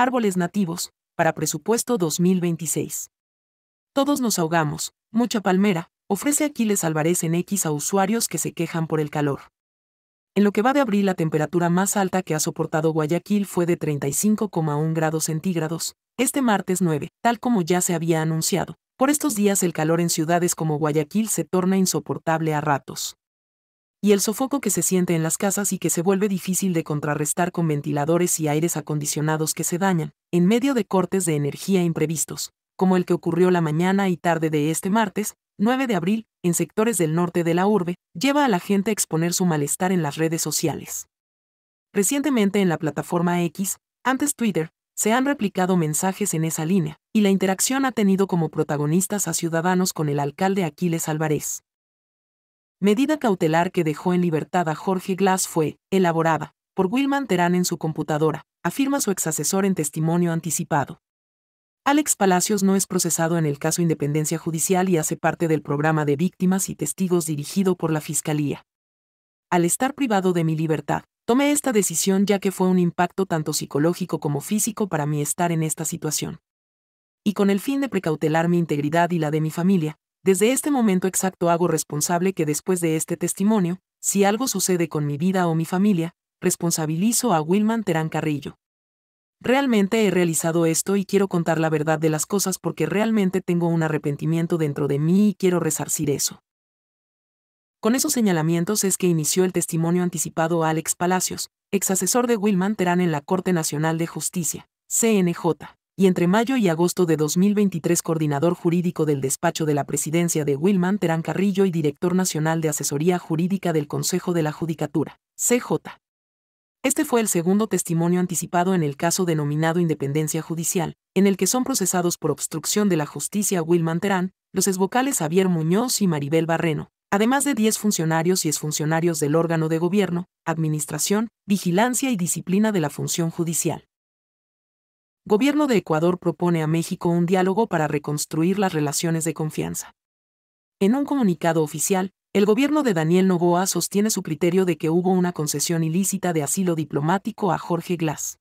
Árboles nativos, para presupuesto 2026. Todos nos ahogamos, mucha palmera, ofrece Aquiles alvarez en X a usuarios que se quejan por el calor. En lo que va de abril la temperatura más alta que ha soportado Guayaquil fue de 35,1 grados centígrados, este martes 9, tal como ya se había anunciado. Por estos días el calor en ciudades como Guayaquil se torna insoportable a ratos y el sofoco que se siente en las casas y que se vuelve difícil de contrarrestar con ventiladores y aires acondicionados que se dañan, en medio de cortes de energía imprevistos, como el que ocurrió la mañana y tarde de este martes, 9 de abril, en sectores del norte de la urbe, lleva a la gente a exponer su malestar en las redes sociales. Recientemente en la plataforma X, antes Twitter, se han replicado mensajes en esa línea, y la interacción ha tenido como protagonistas a ciudadanos con el alcalde Aquiles Álvarez medida cautelar que dejó en libertad a Jorge Glass fue elaborada por Wilman Terán en su computadora, afirma su asesor en testimonio anticipado. Alex Palacios no es procesado en el caso Independencia Judicial y hace parte del programa de víctimas y testigos dirigido por la Fiscalía. Al estar privado de mi libertad, tomé esta decisión ya que fue un impacto tanto psicológico como físico para mí estar en esta situación. Y con el fin de precautelar mi integridad y la de mi familia, desde este momento exacto hago responsable que después de este testimonio, si algo sucede con mi vida o mi familia, responsabilizo a Wilman Terán Carrillo. Realmente he realizado esto y quiero contar la verdad de las cosas porque realmente tengo un arrepentimiento dentro de mí y quiero resarcir eso. Con esos señalamientos es que inició el testimonio anticipado a Alex Palacios, ex asesor de Wilman Terán en la Corte Nacional de Justicia, CNJ y entre mayo y agosto de 2023 coordinador jurídico del despacho de la presidencia de Wilman Terán Carrillo y director nacional de asesoría jurídica del Consejo de la Judicatura, CJ. Este fue el segundo testimonio anticipado en el caso denominado Independencia Judicial, en el que son procesados por obstrucción de la justicia Wilman Terán, los exvocales Javier Muñoz y Maribel Barreno, además de 10 funcionarios y exfuncionarios del órgano de gobierno, administración, vigilancia y disciplina de la función judicial. Gobierno de Ecuador propone a México un diálogo para reconstruir las relaciones de confianza. En un comunicado oficial, el gobierno de Daniel Novoa sostiene su criterio de que hubo una concesión ilícita de asilo diplomático a Jorge Glass.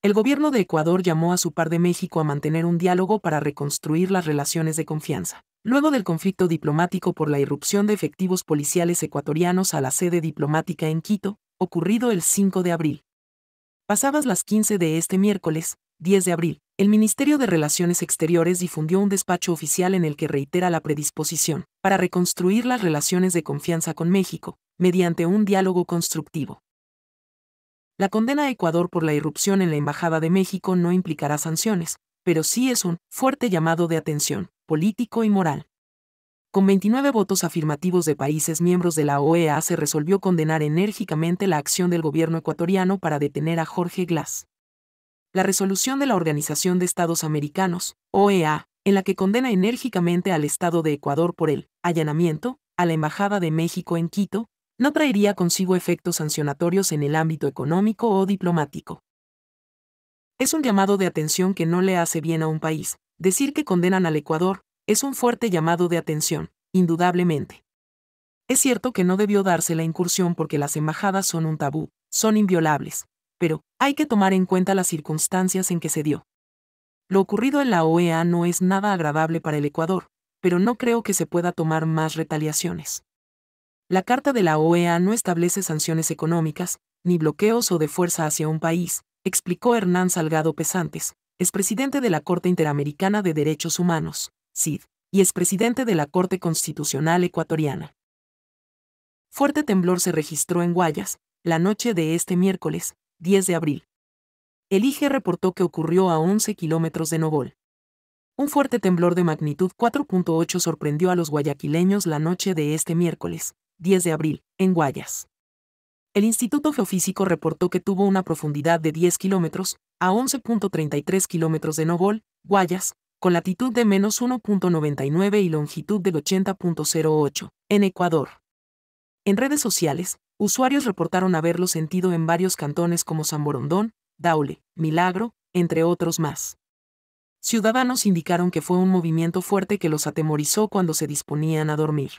El gobierno de Ecuador llamó a su par de México a mantener un diálogo para reconstruir las relaciones de confianza, luego del conflicto diplomático por la irrupción de efectivos policiales ecuatorianos a la sede diplomática en Quito, ocurrido el 5 de abril. Pasadas las 15 de este miércoles, 10 de abril, el Ministerio de Relaciones Exteriores difundió un despacho oficial en el que reitera la predisposición para reconstruir las relaciones de confianza con México, mediante un diálogo constructivo. La condena a Ecuador por la irrupción en la Embajada de México no implicará sanciones, pero sí es un fuerte llamado de atención, político y moral. Con 29 votos afirmativos de países miembros de la OEA se resolvió condenar enérgicamente la acción del gobierno ecuatoriano para detener a Jorge Glass. La resolución de la Organización de Estados Americanos, OEA, en la que condena enérgicamente al Estado de Ecuador por el allanamiento a la Embajada de México en Quito, no traería consigo efectos sancionatorios en el ámbito económico o diplomático. Es un llamado de atención que no le hace bien a un país, decir que condenan al Ecuador, es un fuerte llamado de atención, indudablemente. Es cierto que no debió darse la incursión porque las embajadas son un tabú, son inviolables, pero hay que tomar en cuenta las circunstancias en que se dio. Lo ocurrido en la OEA no es nada agradable para el Ecuador, pero no creo que se pueda tomar más retaliaciones. La Carta de la OEA no establece sanciones económicas, ni bloqueos o de fuerza hacia un país, explicó Hernán Salgado Pesantes, expresidente de la Corte Interamericana de Derechos Humanos, CID, y es presidente de la Corte Constitucional Ecuatoriana. Fuerte temblor se registró en Guayas, la noche de este miércoles, 10 de abril. El IGE reportó que ocurrió a 11 kilómetros de Nogol. Un fuerte temblor de magnitud 4.8 sorprendió a los guayaquileños la noche de este miércoles, 10 de abril, en Guayas. El Instituto Geofísico reportó que tuvo una profundidad de 10 kilómetros, a 11.33 kilómetros de Nogol, Guayas, con latitud de menos 1.99 y longitud del 80.08, en Ecuador. En redes sociales, usuarios reportaron haberlo sentido en varios cantones como San Daule, Milagro, entre otros más. Ciudadanos indicaron que fue un movimiento fuerte que los atemorizó cuando se disponían a dormir.